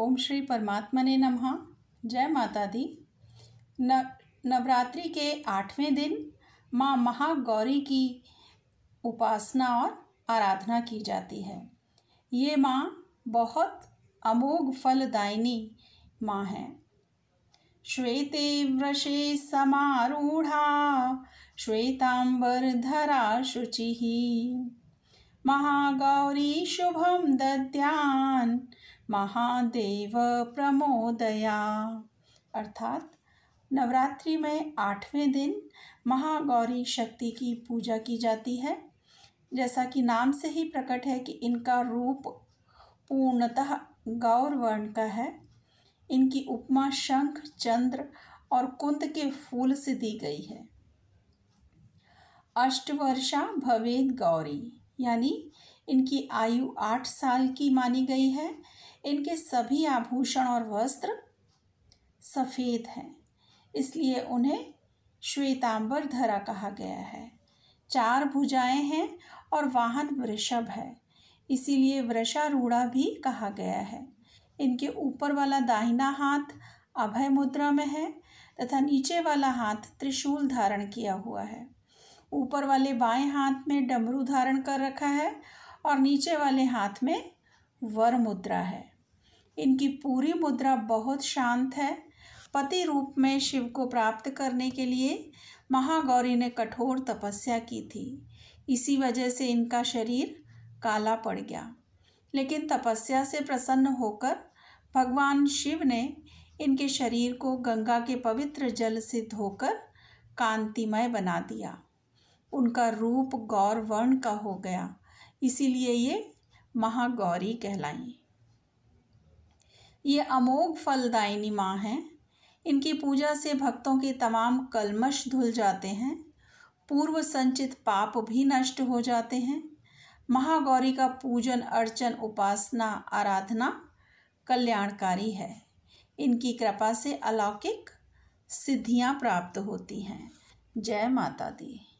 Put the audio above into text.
ओम श्री परमात्मा ने नमः जय माता दी नवरात्रि के आठवें दिन माँ महागौरी की उपासना और आराधना की जाती है ये माँ बहुत अमोघ फलदायिनी माँ है श्वेते वृषे समारूढ़ा श्वेतांबर धरा शुचि महागौरी शुभम दद्यान महादेव प्रमोदया अर्थात नवरात्रि में आठवें दिन महागौरी शक्ति की पूजा की जाती है जैसा कि नाम से ही प्रकट है कि इनका रूप पूर्णतः गौर वर्ण का है इनकी उपमा शंख चंद्र और कुंद के फूल से दी गई है अष्टवर्षा भवेद गौरी यानी इनकी आयु आठ साल की मानी गई है इनके सभी आभूषण और वस्त्र सफ़ेद हैं इसलिए उन्हें श्वेतांबर धरा कहा गया है चार भुजाएं हैं और वाहन वृषभ है इसीलिए वृषारूढ़ा भी कहा गया है इनके ऊपर वाला दाहिना हाथ अभय मुद्रा में है तथा नीचे वाला हाथ त्रिशूल धारण किया हुआ है ऊपर वाले बाएं हाथ में डमरू धारण कर रखा है और नीचे वाले हाथ में वर मुद्रा है इनकी पूरी मुद्रा बहुत शांत है पति रूप में शिव को प्राप्त करने के लिए महागौरी ने कठोर तपस्या की थी इसी वजह से इनका शरीर काला पड़ गया लेकिन तपस्या से प्रसन्न होकर भगवान शिव ने इनके शरीर को गंगा के पवित्र जल से धोकर कांतिमय बना दिया उनका रूप गौर वर्ण का हो गया इसीलिए ये महागौरी कहलाई ये अमोघ फलदायिनी माँ हैं इनकी पूजा से भक्तों के तमाम कलमश धुल जाते हैं पूर्व संचित पाप भी नष्ट हो जाते हैं महागौरी का पूजन अर्चन उपासना आराधना कल्याणकारी है इनकी कृपा से अलौकिक सिद्धियां प्राप्त होती हैं जय माता दी